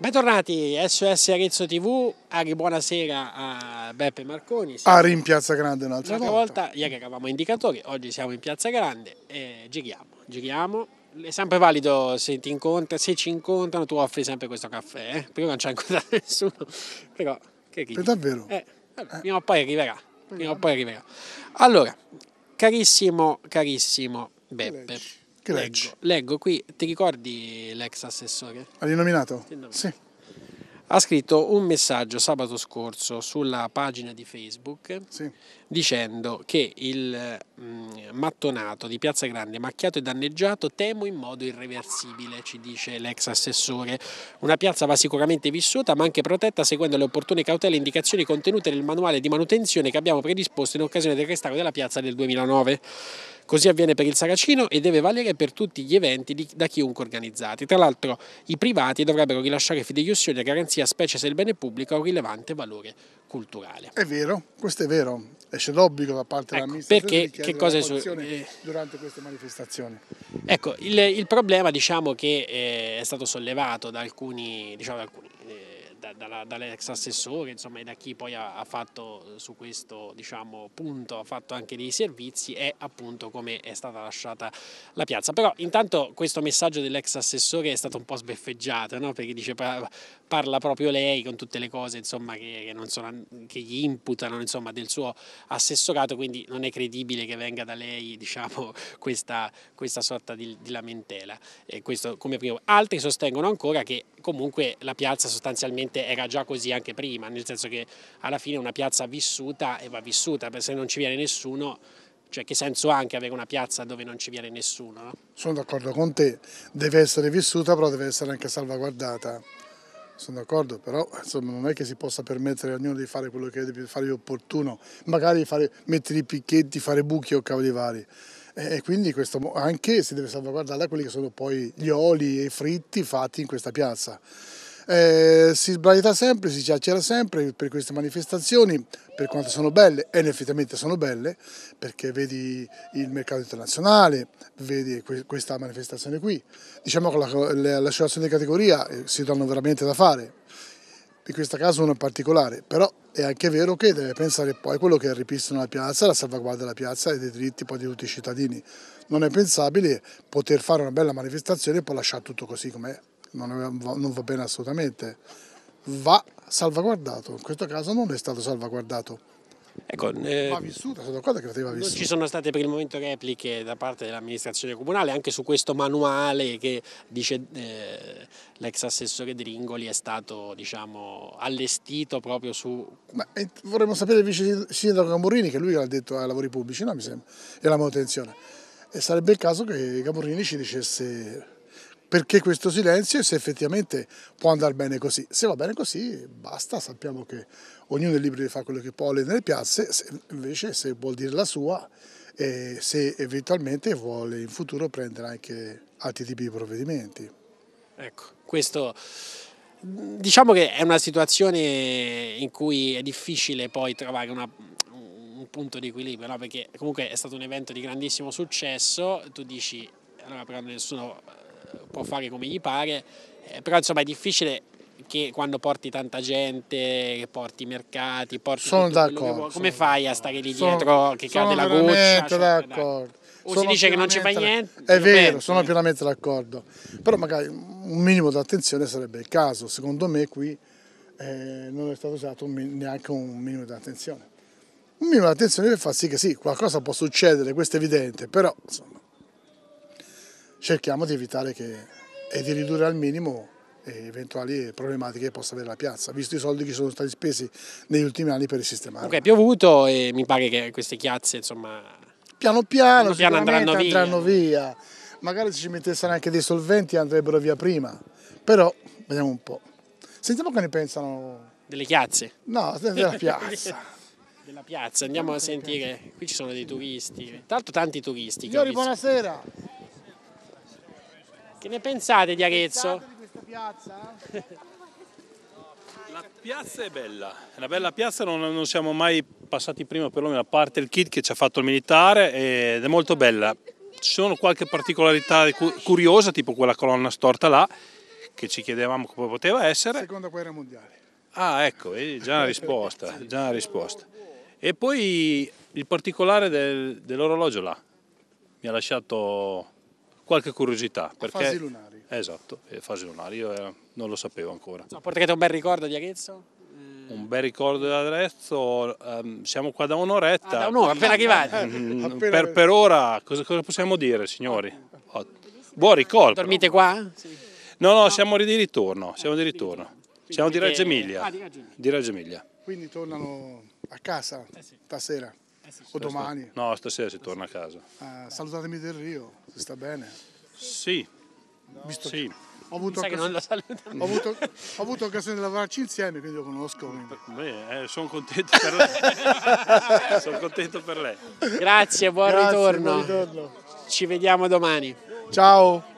Bentornati SOS Arezzo TV, Ari buonasera a Beppe Marconi. Siamo ah, Ari in Piazza Grande un'altra volta. volta. Ieri eravamo indicatori, oggi siamo in Piazza Grande e giriamo, giriamo. È sempre valido se, ti incontra, se ci incontrano tu offri sempre questo caffè, eh? prima non c'è ancora nessuno, però che ridi. Eh, per davvero? Eh, allora, eh. Prima o poi arriverà, prima o eh. poi arriverà. Allora, carissimo, carissimo Beppe. Che leggo? leggo qui, ti ricordi l'ex assessore? Ha rinominato? Sì. Ha scritto un messaggio sabato scorso sulla pagina di Facebook sì. dicendo che il mh, mm, mattonato di Piazza Grande macchiato e danneggiato temo in modo irreversibile, ci dice l'ex assessore. Una piazza va sicuramente vissuta ma anche protetta seguendo le opportune cautele e indicazioni contenute nel manuale di manutenzione che abbiamo predisposto in occasione del restauro della piazza del 2009. Così avviene per il Saracino e deve valere per tutti gli eventi di, da chiunque organizzati. Tra l'altro i privati dovrebbero rilasciare fideiussioni a garanzia specie se il bene pubblico ha un rilevante valore culturale. È vero, questo è vero, esce l'obbligo da parte ecco, dell'amministrazione di che cosa su... Eh. durante queste manifestazioni. Ecco, il, il problema diciamo che eh, è stato sollevato da alcuni, diciamo, da alcuni da, dall'ex assessore insomma, e da chi poi ha, ha fatto su questo diciamo, punto ha fatto anche dei servizi è appunto come è stata lasciata la piazza. Però intanto questo messaggio dell'ex assessore è stato un po' sbeffeggiato no? perché dice parla proprio lei con tutte le cose insomma, che, che, sono, che, gli imputano insomma, del suo assessorato quindi non è credibile che venga da lei diciamo, questa, questa, sorta di, di lamentela. Altri sostengono ancora che comunque la piazza sostanzialmente probabilmente era già così anche prima, nel senso che alla fine una piazza vissuta e va vissuta, perché se non ci viene nessuno cioè che senso ha anche avere una piazza dove non ci viene nessuno? No? Sono d'accordo con te, deve essere vissuta però deve essere anche salvaguardata. Sono d'accordo, però insomma, non è che si possa permettere a ognuno di fare quello che deve fare opportuno, magari fare, mettere i picchetti, fare buchi o cavoli vari. E quindi questo anche si deve salvaguardare quelli che sono poi gli oli e i fritti fatti in questa piazza. Eh, si sbraita sempre, si chiacchiera sempre per queste manifestazioni, per quanto sono belle, e effettivamente sono belle, perché vedi il mercato internazionale, vedi que questa manifestazione qui. Diciamo che l'associazione la, la, di categoria eh, si danno veramente da fare, in questo caso uno in particolare, però è anche vero che deve pensare poi a quello che è il ripristino della piazza, la salvaguardia della piazza e dei diritti poi di tutti i cittadini. Non è pensabile poter fare una bella manifestazione e poi lasciare tutto così com'è non va bene assolutamente, va salvaguardato, in questo caso non è stato salvaguardato. Ecco, eh, vissuta, sono d'accordo che poteva vissuta. Non ci sono state per il momento repliche da parte dell'amministrazione comunale anche su questo manuale che dice eh, l'ex assessore Dringoli è stato diciamo, allestito proprio su... Ma, eh, vorremmo sapere il vice sindaco Gamburini che lui l'ha detto ai lavori pubblici, no, mi sembra, e alla manutenzione. E sarebbe il caso che Gamburini ci dicesse perché questo silenzio e se effettivamente può andare bene così. Se va bene così, basta, sappiamo che ognuno è libero di fare quello che vuole nelle piazze, se invece se vuol dire la sua e se eventualmente vuole in futuro prendere anche altri tipi di provvedimenti. Ecco, questo diciamo che è una situazione in cui è difficile poi trovare una, un punto di equilibrio, no? perché comunque è stato un evento di grandissimo successo, tu dici allora però nessuno può fare come gli pare, eh, però insomma è difficile che quando porti tanta gente, porti i mercati, porti sono d'accordo, come fai a stare lì dietro sono, che cade la goccia? Cioè, d'accordo. O sono si dice che non ci fai niente. È vero, sono pienamente d'accordo. Però magari un minimo di attenzione sarebbe il caso. Secondo me qui eh, non è stato usato neanche un minimo di attenzione. Un minimo di attenzione per far sì che sì, qualcosa può succedere, questo è evidente, però insomma cerchiamo di evitare che, e di ridurre al minimo eh, eventuali problematiche che possa avere la piazza, visto i soldi che sono stati spesi negli ultimi anni per risistemare. Ok, è piovuto e mi pare che queste chiazze, insomma... Piano piano, piano andranno, via. andranno via. Magari se ci mettessero anche dei solventi andrebbero via prima, però vediamo un po'. Sentiamo che ne pensano... Delle chiazze? No, della piazza. della piazza, andiamo a sentire, qui ci sono dei turisti, tanto tanti turisti. Signori, buonasera. Che ne pensate di Arezzo? La piazza è bella, è una bella piazza, non, non siamo mai passati prima perlomeno a parte il kit che ci ha fatto il militare ed è molto bella. Ci sono qualche particolarità curiosa, tipo quella colonna storta là, che ci chiedevamo come poteva essere. Seconda guerra mondiale. Ah, ecco, già una risposta, già una risposta. E poi il particolare del, dell'orologio là mi ha lasciato qualche curiosità. Perché... Fasi lunari. Esatto, fasi lunari, io eh, non lo sapevo ancora. A parte un bel ricordo di Arezzo? Eh. un bel ricordo da Arezzo, um, siamo qua da un'oretta. Ah, da un'ora, appena mm, arrivati. Mm, per, per, ora, cosa, cosa, possiamo dire signori? Oh, buon ricordo. Dormite qua? Sì. No, no, siamo di ritorno, siamo di ah, ritorno. siamo di Reggio Emilia. Ah, di Reggio Emilia. Quindi tornano a casa eh stasera eh sì. o domani? No, stasera si torna a casa. Ah, salutatemi del Rio. Si sta bene? Sì. Visto sì. Ho avuto, occasione, ho, avuto, ho avuto, occasione di lavorarci insieme, quindi lo conosco. Beh, eh, sono contento per lei. sono contento per lei. Grazie, buon Grazie, ritorno. Buon ritorno. Ci vediamo domani. Ciao.